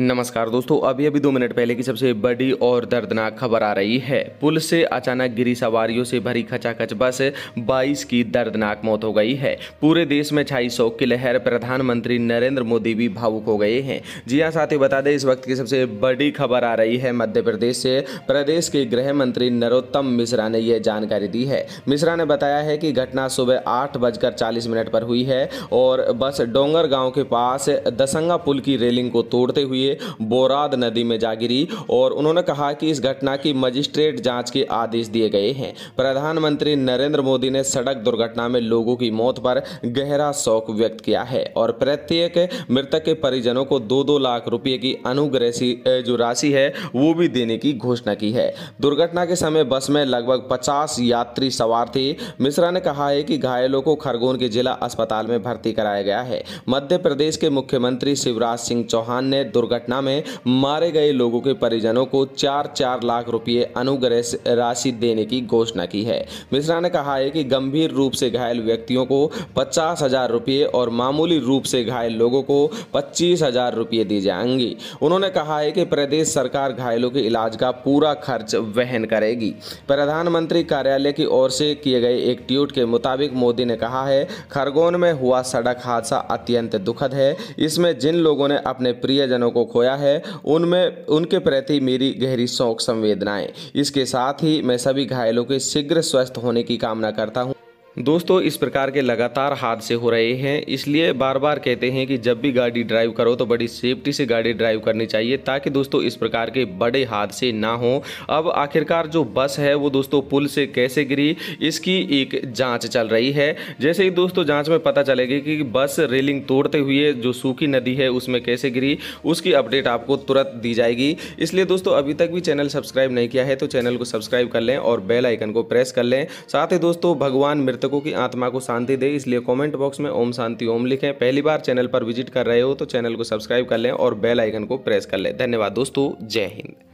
नमस्कार दोस्तों अभी अभी दो मिनट पहले की सबसे बड़ी और दर्दनाक खबर आ रही है पुल से अचानक गिरी सवारियों से भरी खचाखच बस 22 की दर्दनाक मौत हो गई है पूरे देश में छाई शोक की लहर प्रधानमंत्री नरेंद्र मोदी भी भावुक हो गए हैं जी हाँ ही बता दें इस वक्त की सबसे बड़ी खबर आ रही है मध्य प्रदेश से प्रदेश के गृह मंत्री नरोत्तम मिश्रा ने यह जानकारी दी है मिश्रा ने बताया है कि घटना सुबह आठ बजकर चालीस मिनट पर हुई है और बस डोंगर गाँव के पास दसंगा पुल की रेलिंग को तोड़ते हुए लिए बोराद नदी में जा गिरी और उन्होंने कहा कि इस घटना की मजिस्ट्रेट जांच के आदेश दिए गए हैं प्रधानमंत्री नरेंद्र मोदी ने सड़क दुर्घटना में लोगों की मौत पर गहरा शोक व्यक्त किया है और प्रत्येक मृतक के परिजनों को दो दो लाख रुपये की अनुग्रह जो राशि है वो भी देने की घोषणा की है दुर्घटना के समय बस में लगभग पचास यात्री सवार थे मिश्रा ने कहा है कि घायलों को खरगोन के जिला अस्पताल में भर्ती कराया गया है मध्य प्रदेश के मुख्यमंत्री शिवराज सिंह चौहान ने दुर्घटना घटना में मारे गए लोगों के परिजनों को चार चार लाख रुपए अनुग्रह राशि देने की घोषणा की है मिश्रा ने कहा है कि गंभीर रूप से घायल व्यक्तियों को पचास हजार रुपये और मामूली रूप से घायल लोगों को पच्चीस हजार रुपये दी जाएंगी उन्होंने कहा है कि प्रदेश सरकार घायलों के इलाज का पूरा खर्च वहन करेगी प्रधानमंत्री कार्यालय की ओर से किए गए एक ट्वीट के मुताबिक मोदी ने कहा है खरगोन में हुआ सड़क हादसा अत्यंत दुखद है इसमें जिन लोगों ने अपने प्रियजनों को खोया है उनमें उनके प्रति मेरी गहरी शोक संवेदनाएं इसके साथ ही मैं सभी घायलों के शीघ्र स्वस्थ होने की कामना करता हूँ दोस्तों इस प्रकार के लगातार हादसे हो रहे हैं इसलिए बार बार कहते हैं कि जब भी गाड़ी ड्राइव करो तो बड़ी सेफ्टी से गाड़ी ड्राइव करनी चाहिए ताकि दोस्तों इस प्रकार के बड़े हादसे ना हो अब आखिरकार जो बस है वो दोस्तों पुल से कैसे गिरी इसकी एक जांच चल रही है जैसे ही दोस्तों जाँच में पता चलेगी कि बस रेलिंग तोड़ते हुए जो सूखी नदी है उसमें कैसे गिरी उसकी अपडेट आपको तुरंत दी जाएगी इसलिए दोस्तों अभी तक भी चैनल सब्सक्राइब नहीं किया है तो चैनल को सब्सक्राइब कर लें और बेलाइकन को प्रेस कर लें साथ ही दोस्तों भगवान मृत पुस्तकों की आत्मा को शांति दे इसलिए कमेंट बॉक्स में ओम शांति ओम लिखें पहली बार चैनल पर विजिट कर रहे हो तो चैनल को सब्सक्राइब कर लें और बेल आइकन को प्रेस कर लें धन्यवाद दोस्तों जय हिंद